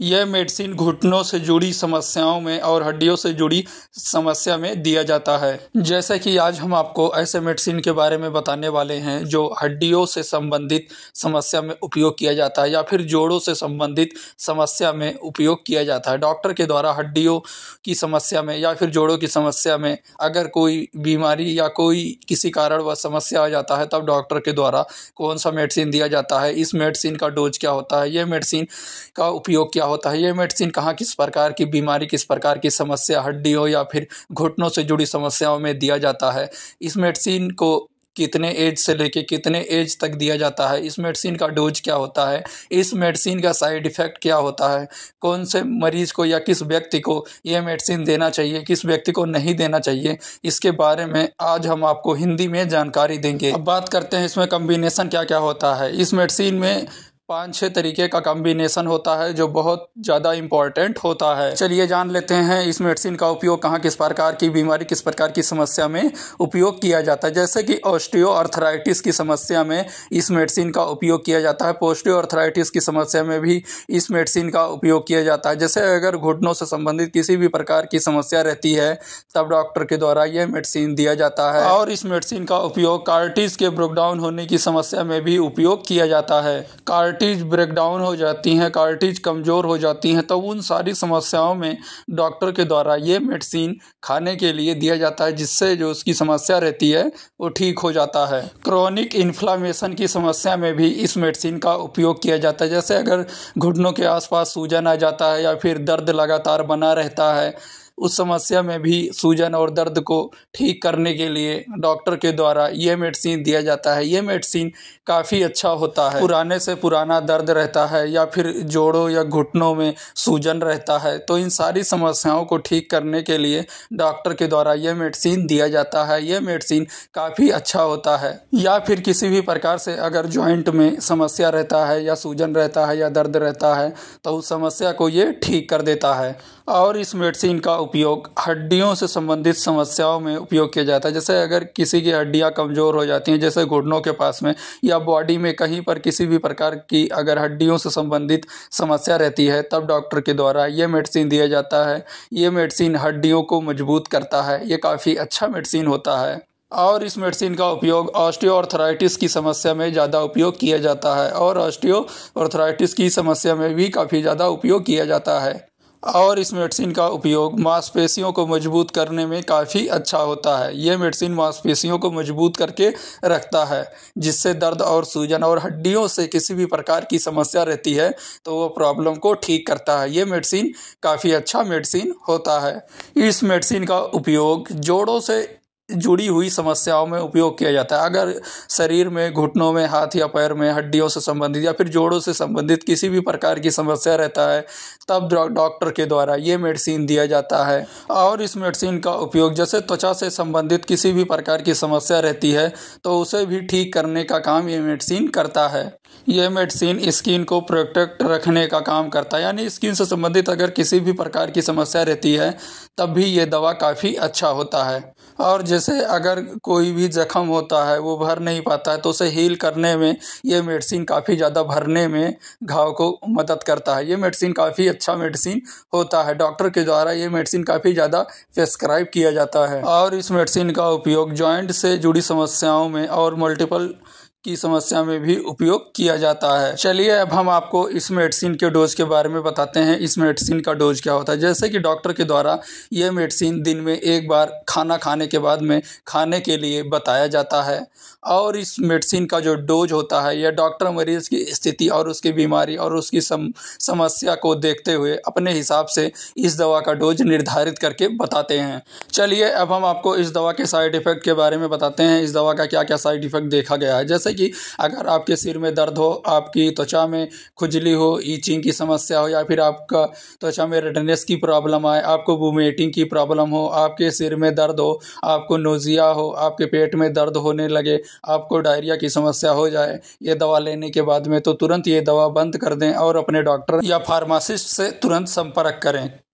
यह मेडिसिन घुटनों से जुड़ी समस्याओं में और हड्डियों से जुड़ी समस्या में दिया जाता है जैसे कि आज हम आपको ऐसे मेडिसिन के बारे में बताने वाले हैं जो हड्डियों से संबंधित समस्या में उपयोग किया जाता है या फिर जोड़ों से संबंधित समस्या में उपयोग किया जाता है डॉक्टर के द्वारा हड्डियों की समस्या में या फिर जोड़ों की समस्या में अगर कोई बीमारी या कोई किसी कारण व समस्या आ जाता है तब डॉक्टर के द्वारा कौन सा मेडिसिन दिया जाता है इस मेडिसिन का डोज क्या होता है यह मेडिसिन का उपयोग क्या होता है ये मेडिसिन कहाँ किस प्रकार की बीमारी किस प्रकार की समस्या हड्डी हो या फिर घुटनों से जुड़ी समस्याओं में दिया जाता है इस मेडिसिन को कितने एज से लेके कितने एज तक दिया जाता है इस मेडिसिन का डोज क्या होता है इस मेडिसिन का साइड इफ़ेक्ट क्या होता है कौन से मरीज़ को या किस व्यक्ति को ये मेडिसिन देना चाहिए किस व्यक्ति को नहीं देना चाहिए इसके बारे में आज हम आपको हिंदी में जानकारी देंगे अब बात करते हैं इसमें कम्बिनेसन क्या क्या होता है इस मेडिसिन में पाँच छह तरीके का कॉम्बिनेशन होता है जो बहुत ज़्यादा इम्पोर्टेंट होता है चलिए जान लेते हैं इस मेडिसिन का उपयोग कहाँ किस प्रकार की बीमारी किस प्रकार की समस्या में उपयोग किया जाता है जैसे कि ऑस्टियो अर्थराइटिस की समस्या में इस मेडिसिन का उपयोग किया जाता है पोस्टियो अर्थराइटिस की समस्या में भी इस मेडिसिन का उपयोग किया जाता है जैसे अगर घुटनों से संबंधित किसी भी प्रकार की समस्या रहती है तब डॉक्टर के द्वारा यह मेडिसिन दिया जाता है और इस मेडिसिन का उपयोग कार्टिस के ब्रेकडाउन होने की समस्या में भी उपयोग किया जाता है कार्ट कार्टिज ब्रेकडाउन हो जाती हैं कार्टिज कमज़ोर हो जाती हैं तो उन सारी समस्याओं में डॉक्टर के द्वारा ये मेडिसिन खाने के लिए दिया जाता है जिससे जो उसकी समस्या रहती है वो ठीक हो जाता है क्रॉनिक इन्फ्लामेशन की समस्या में भी इस मेडिसिन का उपयोग किया जाता है जैसे अगर घुटनों के आसपास सूजन आ जाता है या फिर दर्द लगातार बना रहता है उस समस्या में भी सूजन और दर्द को ठीक करने के लिए डॉक्टर के द्वारा यह मेडिसिन दिया जाता है यह मेडिसिन काफ़ी अच्छा होता है पुराने से पुराना दर्द रहता है या फिर जोड़ों या घुटनों में सूजन रहता है तो इन सारी समस्याओं को ठीक करने के लिए डॉक्टर के द्वारा यह मेडिसिन दिया जाता है यह मेडिसिन काफ़ी अच्छा होता है या फिर किसी भी प्रकार से अगर जॉइंट में समस्या रहता है या सूजन रहता है या दर्द रहता है तो उस समस्या को ये ठीक कर देता है और इस मेडिसिन का उपयोग हड्डियों से संबंधित समस्याओं में उपयोग किया जाता है जैसे अगर किसी की हड्डियाँ कमज़ोर हो जाती हैं जैसे घुटनों के पास में या बॉडी में कहीं पर किसी भी प्रकार की अगर हड्डियों से संबंधित समस्या रहती है तब डॉक्टर के द्वारा ये मेडिसिन दिया जाता है ये मेडिसिन हड्डियों को मजबूत करता है ये काफ़ी अच्छा मेडिसिन होता है और इस मेडिसिन का उपयोग ऑस्टियोआर्थराइटिस की समस्या में ज़्यादा उपयोग किया जाता है और ऑस्टियोआर्थराइटिस की समस्या में भी काफ़ी ज़्यादा उपयोग किया जाता है और इस मेडिसिन का उपयोग मांसपेशियों को मजबूत करने में काफ़ी अच्छा होता है यह मेडिसिन मांसपेशियों को मजबूत करके रखता है जिससे दर्द और सूजन और हड्डियों से किसी भी प्रकार की समस्या रहती है तो वह प्रॉब्लम को ठीक करता है यह मेडिसिन काफ़ी अच्छा मेडिसिन होता है इस मेडिसिन का उपयोग जोड़ों से जुड़ी हुई समस्याओं में उपयोग किया जाता है अगर शरीर में घुटनों में हाथ या पैर में हड्डियों से संबंधित या फिर जोड़ों से संबंधित किसी भी प्रकार की समस्या रहता है तब डॉक्टर के द्वारा ये मेडिसिन दिया जाता है और इस मेडिसिन का उपयोग जैसे त्वचा से संबंधित किसी भी प्रकार की समस्या रहती है तो उसे भी ठीक करने का काम ये मेडिसिन करता है यह मेडिसिन स्किन को प्रोटेक्ट रखने का काम करता है यानी स्किन से संबंधित अगर किसी भी प्रकार की समस्या रहती है तब भी ये दवा काफ़ी अच्छा होता है और जैसे अगर कोई भी जख्म होता है वो भर नहीं पाता है तो उसे हील करने में ये मेडिसिन काफ़ी ज़्यादा भरने में घाव को मदद करता है ये मेडिसिन काफ़ी अच्छा मेडिसिन होता है डॉक्टर के द्वारा ये मेडिसिन काफ़ी ज़्यादा प्रेस्क्राइब किया जाता है और इस मेडिसिन का उपयोग ज्वाइंट से जुड़ी समस्याओं में और मल्टीपल की समस्या में भी उपयोग किया जाता है चलिए अब हम आपको इस मेडिसिन के डोज के बारे में बताते हैं इस मेडिसिन का डोज क्या होता है जैसे कि डॉक्टर के द्वारा यह मेडिसिन दिन में एक बार खाना खाने के बाद में खाने के लिए बताया जाता है और इस मेडिसिन का जो डोज होता है यह डॉक्टर मरीज की स्थिति और उसकी बीमारी और उसकी सम, समस्या को देखते हुए अपने हिसाब से इस दवा का डोज निर्धारित करके बताते हैं चलिए अब हम आपको इस दवा के साइड इफ़ेक्ट के बारे में बताते हैं इस दवा का क्या क्या साइड इफ़ेक्ट देखा गया है जैसे जैसे कि अगर आपके सिर में दर्द हो आपकी त्वचा में खुजली हो ईचिंग की समस्या हो या फिर आपका त्वचा में रेडनेस की प्रॉब्लम आए आपको वोमेटिंग की प्रॉब्लम हो आपके सिर में दर्द हो आपको नोजिया हो आपके पेट में दर्द होने लगे आपको डायरिया की समस्या हो जाए ये दवा लेने के बाद में तो तुरंत ये दवा बंद कर दें और अपने डॉक्टर या फार्मासिस्ट से तुरंत संपर्क करें